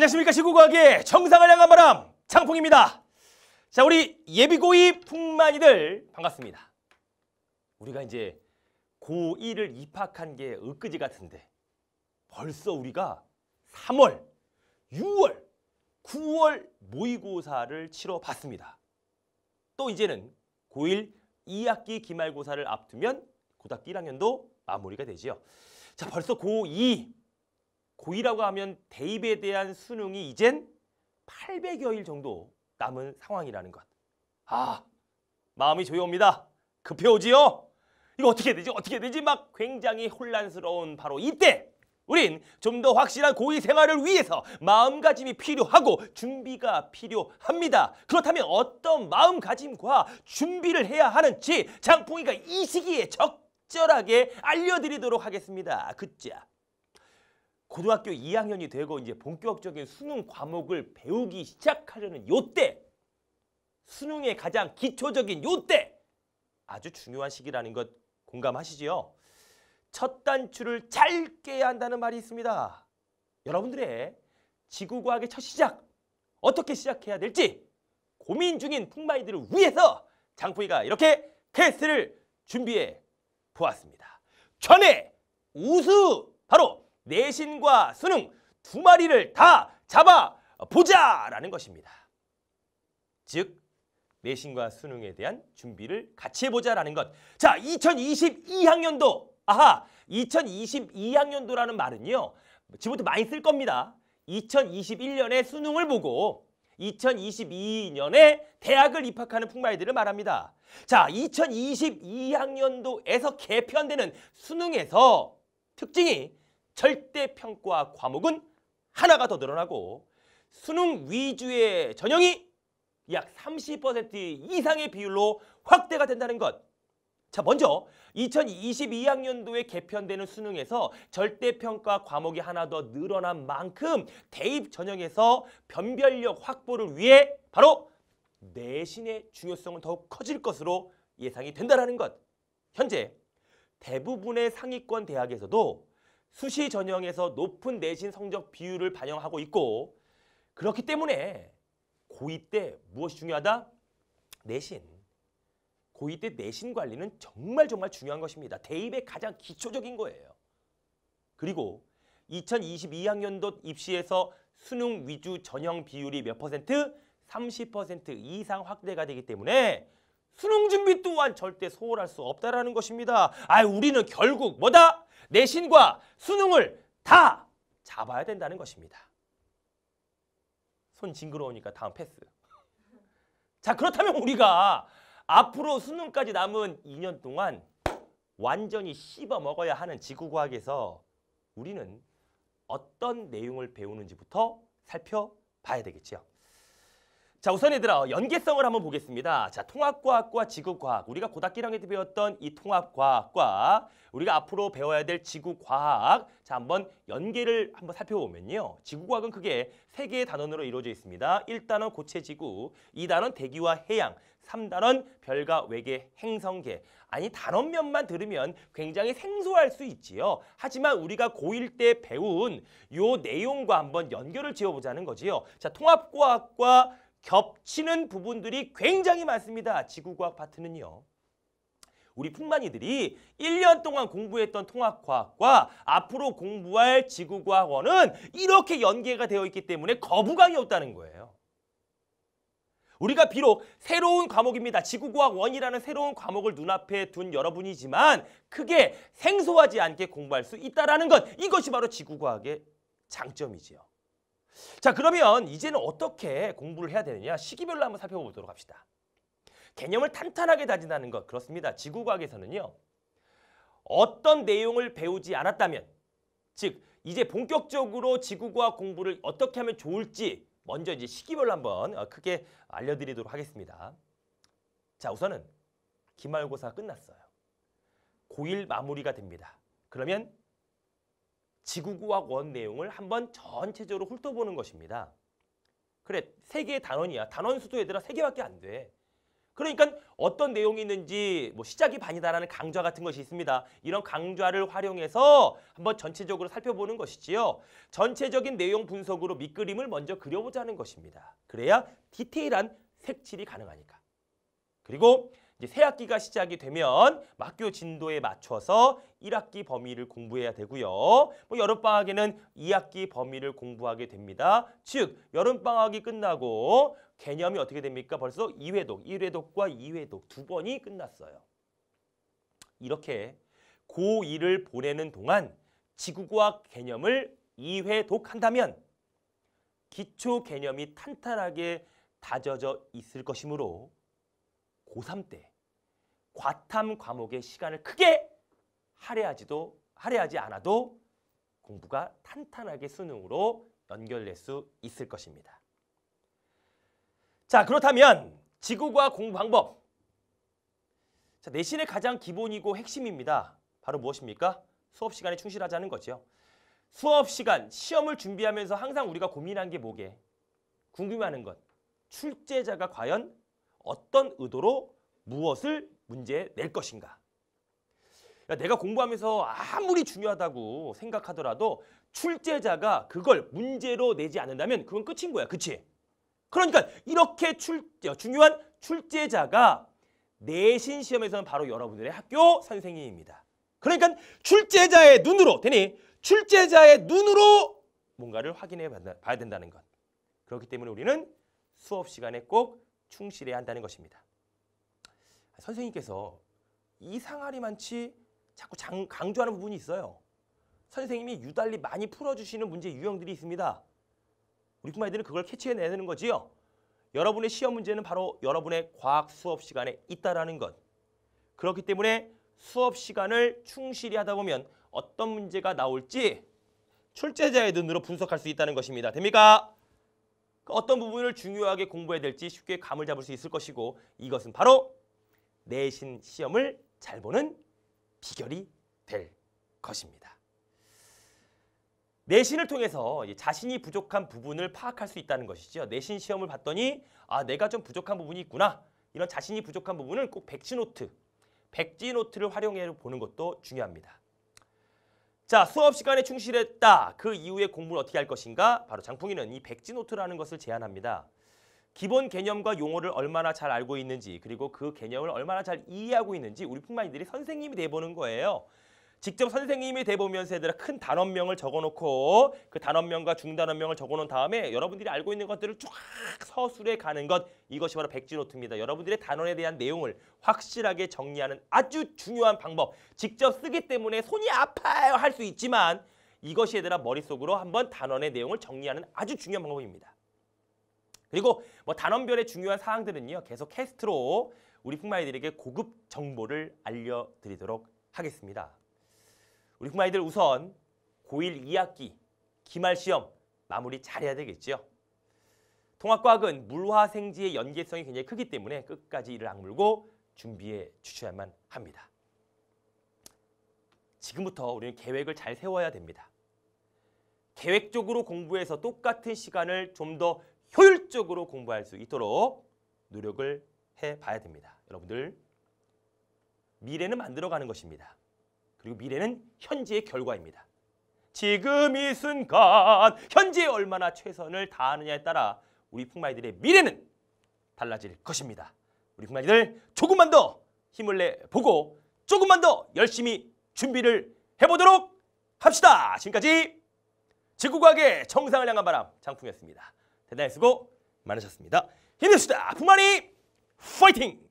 안녕하십니까 시구과학의 정상을 향한 바람 창풍입니다. 자 우리 예비고이 풍만이들 반갑습니다. 우리가 이제 고1을 입학한 게 엊그제 같은데 벌써 우리가 3월, 6월, 9월 모의고사를 치러 봤습니다. 또 이제는 고1 2학기 기말고사를 앞두면 고등학교 1학년도 마무리가 되지요. 자 벌써 고2 고이라고 하면 대입에 대한 수능이 이젠 800여일 정도 남은 상황이라는 것. 아, 마음이 조여옵니다. 급해오지요? 이거 어떻게 되지? 어떻게 되지? 막 굉장히 혼란스러운 바로 이때! 우린 좀 더 확실한 고위 생활을 위해서 마음가짐이 필요하고 준비가 필요합니다. 그렇다면 어떤 마음가짐과 준비를 해야 하는지 장풍이가 이 시기에 적절하게 알려드리도록 하겠습니다. 그자 고등학교 2학년이 되고 이제 본격적인 수능 과목을 배우기 시작하려는 요때 수능의 가장 기초적인 요 때 아주 중요한 시기라는 것 공감하시지요? 첫 단추를 잘 깨야 한다는 말이 있습니다. 여러분들의 지구과학의 첫 시작 어떻게 시작해야 될지 고민 중인 풍마이들을 위해서 장풍이가 이렇게 테스트를 준비해 보았습니다. 전에 우수 바로 내신과 수능 두 마리를 다 잡아보자! 라는 것입니다. 즉, 내신과 수능에 대한 준비를 같이 해보자라는 것. 자, 2022학년도, 아하, 2022학년도라는 말은요. 지금부터 많이 쓸 겁니다. 2021년에 수능을 보고 2022년에 대학을 입학하는 풍마이들을 말합니다. 자, 2022학년도에서 개편되는 수능에서 특징이 절대 평가 과목은 하나가 더 늘어나고 수능 위주의 전형이 약 30% 이상의 비율로 확대가 된다는 것. 자, 먼저 2022학년도에 개편되는 수능에서 절대평가 과목이 하나 더 늘어난 만큼 대입 전형에서 변별력 확보를 위해 바로 내신의 중요성은 더욱 커질 것으로 예상이 된다는 것. 현재 대부분의 상위권 대학에서도 수시 전형에서 높은 내신 성적 비율을 반영하고 있고 그렇기 때문에 고2 때 무엇이 중요하다? 내신. 고2 때 내신 관리는 정말 정말 중요한 것입니다. 대입의 가장 기초적인 거예요. 그리고 2022학년도 입시에서 수능 위주 전형 비율이 몇 퍼센트? 30% 이상 확대가 되기 때문에 수능 준비 또한 절대 소홀할 수 없다라는 것입니다. 아, 우리는 결국 뭐다? 내신과 수능을 다 잡아야 된다는 것입니다. 손 징그러우니까 다음 패스. 자 그렇다면 우리가 앞으로 수능까지 남은 2년 동안 완전히 씹어먹어야 하는 지구과학에서 우리는 어떤 내용을 배우는지부터 살펴봐야 되겠지 자 우선 얘들아 연계성을 한번 보겠습니다. 자 통합과학과 지구과학 우리가 고등학교 1학년 때 배웠던 이 통합과학과 우리가 앞으로 배워야 될 지구과학 자 한번 연계를 한번 살펴보면요. 지구과학은 크게 세 개의 단원으로 이루어져 있습니다. 1단원 고체지구, 2단원 대기와 해양, 3단원 별과 외계 행성계 아니 단원면만 들으면 굉장히 생소할 수 있지요. 하지만 우리가 고일때 배운 요 내용과 한번 연결을 지어보자는 거지요. 자 통합과학과 겹치는 부분들이 굉장히 많습니다. 지구과학 파트는요. 우리 풍만이들이 1년 동안 공부했던 통합과학과 앞으로 공부할 지구과학원은 이렇게 연계가 되어 있기 때문에 거부감이 없다는 거예요. 우리가 비록 새로운 과목입니다. 지구과학원이라는 새로운 과목을 눈앞에 둔 여러분이지만 크게 생소하지 않게 공부할 수 있다는 것 이것이 바로 지구과학의 장점이지요. 자 그러면 이제는 어떻게 공부를 해야 되느냐 시기별로 한번 살펴보도록 합시다. 개념을 탄탄하게 다진다는 것 그렇습니다. 지구과학에서는요. 어떤 내용을 배우지 않았다면 즉 이제 본격적으로 지구과학 공부를 어떻게 하면 좋을지 먼저 이제 시기별로 한번 어, 크게 알려드리도록 하겠습니다. 자 우선은 기말고사 끝났어요. 고일 마무리가 됩니다. 그러면 지구과학 원 내용을 한번 전체적으로 훑어보는 것입니다. 그래, 세 개의 단원이야. 단원 수도 얘들아 세 개밖에 안 돼. 그러니까 어떤 내용이 있는지 뭐 시작이 반이다라는 강좌 같은 것이 있습니다. 이런 강좌를 활용해서 한번 전체적으로 살펴보는 것이지요. 전체적인 내용 분석으로 밑그림을 먼저 그려보자는 것입니다. 그래야 디테일한 색칠이 가능하니까. 그리고 이제 새 학기가 시작이 되면 학교 진도에 맞춰서 1학기 범위를 공부해야 되고요. 뭐 여름방학에는 2학기 범위를 공부하게 됩니다. 즉 여름방학이 끝나고 개념이 어떻게 됩니까? 벌써 2회독, 1회독과 2회독 두 번이 끝났어요. 이렇게 고2를 보내는 동안 지구과학 개념을 2회독 한다면 기초 개념이 탄탄하게 다져져 있을 것이므로 고3 때 과탐 과목의 시간을 크게 할애하지도 할애하지 않아도 공부가 탄탄하게 수능으로 연결될 수 있을 것입니다. 자 그렇다면 지구과학 공부 방법 자, 내신의 가장 기본이고 핵심입니다. 바로 무엇입니까? 수업 시간에 충실하자는 거죠. 수업 시간, 시험을 준비하면서 항상 우리가 고민한 게 뭐게? 궁금해하는 것. 출제자가 과연 어떤 의도로 무엇을 문제 낼 것인가. 야, 그러니까 내가 공부하면서 아무리 중요하다고 생각하더라도 출제자가 그걸 문제로 내지 않는다면 그건 끝인 거야. 그치? 그러니까 이렇게 출, 중요한 출제자가 내신 시험에서는 바로 여러분들의 학교 선생님입니다. 그러니까 출제자의 눈으로 되니 출제자의 눈으로 뭔가를 확인해 봐야 된다는 것. 그렇기 때문에 우리는 수업 시간에 꼭 충실해야 한다는 것입니다. 선생님께서 이상하리만치 자꾸 장, 강조하는 부분이 있어요. 선생님이 유달리 많이 풀어주시는 문제 유형들이 있습니다. 우리 꼬마이들은 그걸 캐치해내는 거지요. 여러분의 시험 문제는 바로 여러분의 과학 수업 시간에 있다라는 것. 그렇기 때문에 수업 시간을 충실히 하다 보면 어떤 문제가 나올지 출제자의 눈으로 분석할 수 있다는 것입니다. 됩니까? 그 어떤 부분을 중요하게 공부해야 될지 쉽게 감을 잡을 수 있을 것이고 이것은 바로 내신 시험을 잘 보는 비결이 될 것입니다. 내신을 통해서 자신이 부족한 부분을 파악할 수 있다는 것이죠. 내신 시험을 봤더니 아 내가 좀 부족한 부분이 있구나. 이런 자신이 부족한 부분을 꼭 백지노트, 백지노트를 활용해 보는 것도 중요합니다. 자 수업 시간에 충실했다. 그 이후에 공부를 어떻게 할 것인가? 바로 장풍이는 이 백지노트라는 것을 제안합니다. 기본 개념과 용어를 얼마나 잘 알고 있는지 그리고 그 개념을 얼마나 잘 이해하고 있는지 우리 풍마이들이 선생님이 돼보는 거예요. 직접 선생님이 돼보면서 얘들아 큰 단원명을 적어놓고 그 단원명과 중단원명을 적어놓은 다음에 여러분들이 알고 있는 것들을 쫙 서술해 가는 것 이것이 바로 백지노트입니다. 여러분들의 단원에 대한 내용을 확실하게 정리하는 아주 중요한 방법 직접 쓰기 때문에 손이 아파요 할 수 있지만 이것이 얘들아 머릿속으로 한번 단원의 내용을 정리하는 아주 중요한 방법입니다. 그리고 뭐 단원별의 중요한 사항들은요. 계속 캐스트로 우리 풍마이들에게 고급 정보를 알려드리도록 하겠습니다. 우리 풍마이들 우선 고1 2학기 기말 시험 마무리 잘해야 되겠죠 통합과학은 물화 생지의 연계성이 굉장히 크기 때문에 끝까지 이를 악물고 준비해 주셔야만 합니다. 지금부터 우리는 계획을 잘 세워야 됩니다. 계획적으로 공부해서 똑같은 시간을 좀더 효율적으로 공부할 수 있도록 노력을 해봐야 됩니다. 여러분들 미래는 만들어가는 것입니다. 그리고 미래는 현재의 결과입니다. 지금 이 순간 현재에 얼마나 최선을 다하느냐에 따라 우리 풍마이들의 미래는 달라질 것입니다. 우리 풍마이들 조금만 더 힘을 내보고 조금만 더 열심히 준비를 해보도록 합시다. 지금까지 지구과학의 정상을 향한 바람 장풍이었습니다. 대단히 수고 많으셨습니다. 힘내시다. 품마리 파이팅!